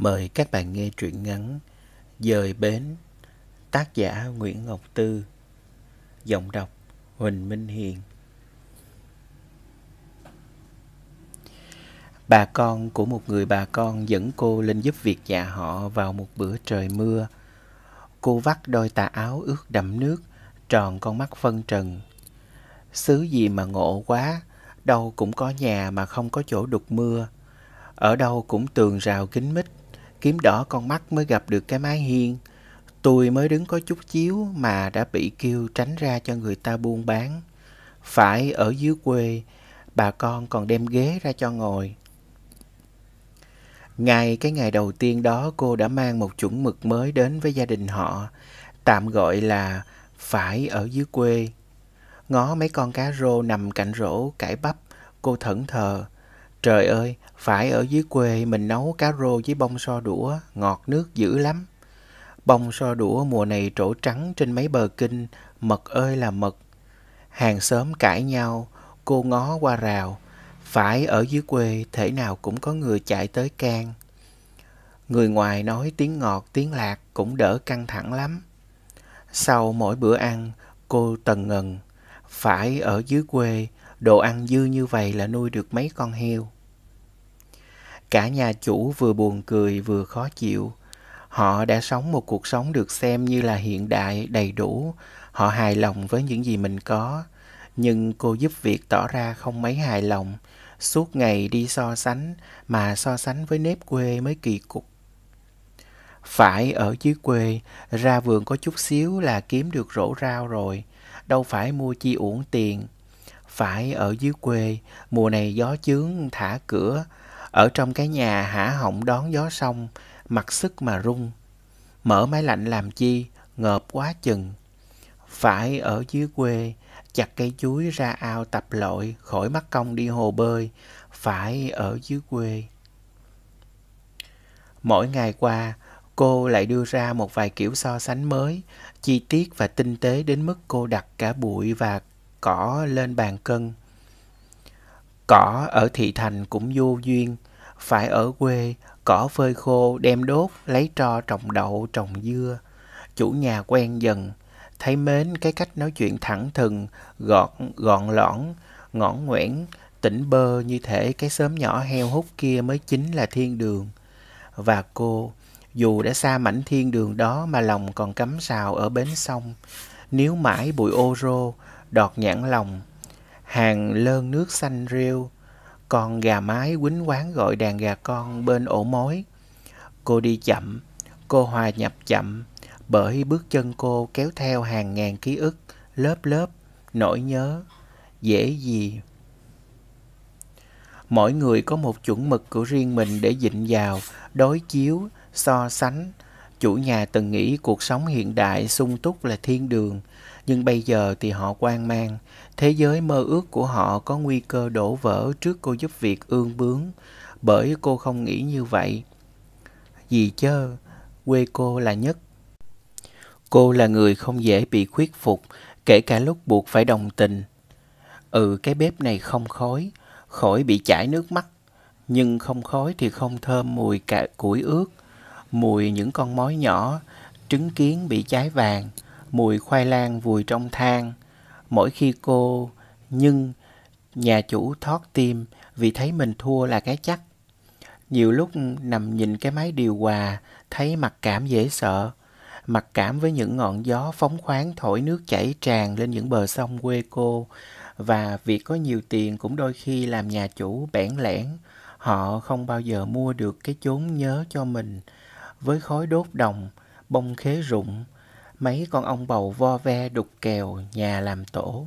Mời các bạn nghe truyện ngắn Dời Bến Tác giả Nguyễn Ngọc Tư Giọng đọc Huỳnh Minh Hiền Bà con của một người bà con dẫn cô lên giúp việc nhà họ vào một bữa trời mưa. Cô vắt đôi tà áo ướt đẫm nước, tròn con mắt phân trần. Xứ gì mà ngộ quá, đâu cũng có nhà mà không có chỗ đục mưa. Ở đâu cũng tường rào kín mít, kiếm đỏ con mắt mới gặp được cái mái hiên. Tôi mới đứng có chút chiếu mà đã bị kêu tránh ra cho người ta buôn bán. Phải ở dưới quê, bà con còn đem ghế ra cho ngồi. Ngày cái ngày đầu tiên đó cô đã mang một chuẩn mực mới đến với gia đình họ, tạm gọi là phải ở dưới quê. Ngó mấy con cá rô nằm cạnh rổ cải bắp, cô thẫn thờ, Trời ơi, phải ở dưới quê mình nấu cá rô với bông so đũa, ngọt nước dữ lắm. Bông so đũa mùa này trổ trắng trên mấy bờ kinh, mật ơi là mật. Hàng xóm cãi nhau, cô ngó qua rào. Phải ở dưới quê thể nào cũng có người chạy tới can. Người ngoài nói tiếng ngọt, tiếng lạc cũng đỡ căng thẳng lắm. Sau mỗi bữa ăn, cô tần ngần. Phải ở dưới quê, Đồ ăn dư như vậy là nuôi được mấy con heo. Cả nhà chủ vừa buồn cười vừa khó chịu. Họ đã sống một cuộc sống được xem như là hiện đại, đầy đủ. Họ hài lòng với những gì mình có. Nhưng cô giúp việc tỏ ra không mấy hài lòng. Suốt ngày đi so sánh, mà so sánh với nếp quê mới kỳ cục. Phải ở dưới quê, ra vườn có chút xíu là kiếm được rổ rau rồi. Đâu phải mua chi uổng tiền, phải ở dưới quê, mùa này gió chướng thả cửa, ở trong cái nhà hả họng đón gió xong, mặc sức mà rung. Mở máy lạnh làm chi, ngợp quá chừng. Phải ở dưới quê, chặt cây chuối ra ao tập lội, khỏi mắt công đi hồ bơi, phải ở dưới quê. Mỗi ngày qua, cô lại đưa ra một vài kiểu so sánh mới, chi tiết và tinh tế đến mức cô đặt cả bụi và cỏ lên bàn cân. Cỏ ở thị thành cũng vô duyên, phải ở quê, cỏ phơi khô đem đốt, lấy tro trồng đậu, trồng dưa. Chủ nhà quen dần, thấy mến cái cách nói chuyện thẳng thừng, gọn, gọn lõn, ngõn ngoẻn, tỉnh bơ như thể cái xóm nhỏ heo hút kia mới chính là thiên đường. Và cô, dù đã xa mảnh thiên đường đó mà lòng còn cắm sào ở bến sông, nếu mãi bụi ô rô, đọt nhãn lòng hàng lơn nước xanh rêu con gà mái quýnh quán gọi đàn gà con bên ổ mối cô đi chậm cô hòa nhập chậm bởi bước chân cô kéo theo hàng ngàn ký ức lớp lớp nỗi nhớ dễ gì mỗi người có một chuẩn mực của riêng mình để dịnh vào đối chiếu so sánh Chủ nhà từng nghĩ cuộc sống hiện đại sung túc là thiên đường, nhưng bây giờ thì họ quan mang. Thế giới mơ ước của họ có nguy cơ đổ vỡ trước cô giúp việc ương bướng, bởi cô không nghĩ như vậy. Gì chớ, quê cô là nhất. Cô là người không dễ bị khuất phục, kể cả lúc buộc phải đồng tình. Ừ, cái bếp này không khói, khỏi bị chảy nước mắt, nhưng không khói thì không thơm mùi cả củi ướt mùi những con mói nhỏ, trứng kiến bị cháy vàng, mùi khoai lang vùi trong than. Mỗi khi cô, nhưng nhà chủ thoát tim vì thấy mình thua là cái chắc. Nhiều lúc nằm nhìn cái máy điều hòa, thấy mặc cảm dễ sợ. Mặc cảm với những ngọn gió phóng khoáng thổi nước chảy tràn lên những bờ sông quê cô. Và việc có nhiều tiền cũng đôi khi làm nhà chủ bẽn lẽn. Họ không bao giờ mua được cái chốn nhớ cho mình với khói đốt đồng, bông khế rụng, mấy con ong bầu vo ve đục kèo nhà làm tổ.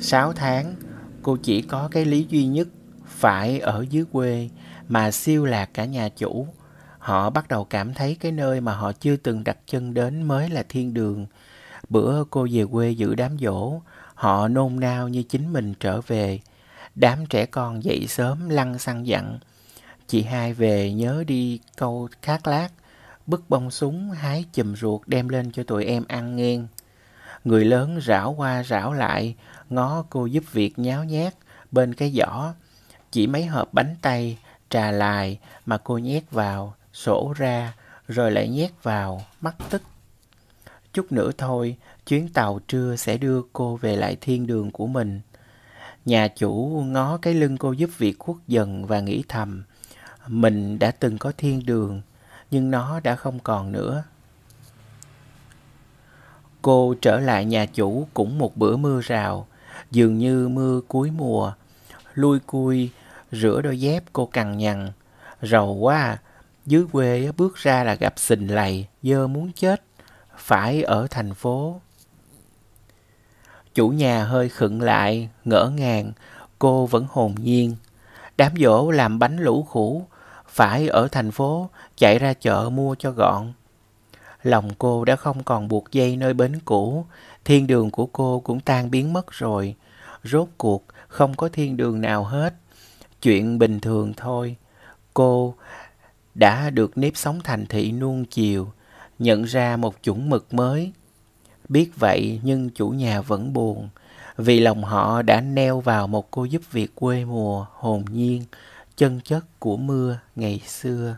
Sáu tháng, cô chỉ có cái lý duy nhất phải ở dưới quê mà siêu lạc cả nhà chủ. Họ bắt đầu cảm thấy cái nơi mà họ chưa từng đặt chân đến mới là thiên đường. Bữa cô về quê dự đám dỗ, họ nôn nao như chính mình trở về. Đám trẻ con dậy sớm lăn xăng dặn, Chị hai về nhớ đi câu khát lát, bức bông súng hái chùm ruột đem lên cho tụi em ăn ngang. Người lớn rảo qua rảo lại, ngó cô giúp việc nháo nhác bên cái giỏ. Chỉ mấy hộp bánh tay, trà lại mà cô nhét vào, sổ ra, rồi lại nhét vào, mắc tức. Chút nữa thôi, chuyến tàu trưa sẽ đưa cô về lại thiên đường của mình. Nhà chủ ngó cái lưng cô giúp việc khuất dần và nghĩ thầm, mình đã từng có thiên đường nhưng nó đã không còn nữa cô trở lại nhà chủ cũng một bữa mưa rào dường như mưa cuối mùa lui cui rửa đôi dép cô cằn nhằn rầu quá dưới quê bước ra là gặp xình lầy dơ muốn chết phải ở thành phố chủ nhà hơi khựng lại ngỡ ngàng cô vẫn hồn nhiên đám dỗ làm bánh lũ khủ phải ở thành phố chạy ra chợ mua cho gọn. Lòng cô đã không còn buộc dây nơi bến cũ, thiên đường của cô cũng tan biến mất rồi. Rốt cuộc không có thiên đường nào hết. Chuyện bình thường thôi. Cô đã được nếp sống thành thị nuông chiều, nhận ra một chuẩn mực mới. Biết vậy nhưng chủ nhà vẫn buồn, vì lòng họ đã neo vào một cô giúp việc quê mùa hồn nhiên, chân chất của mưa ngày xưa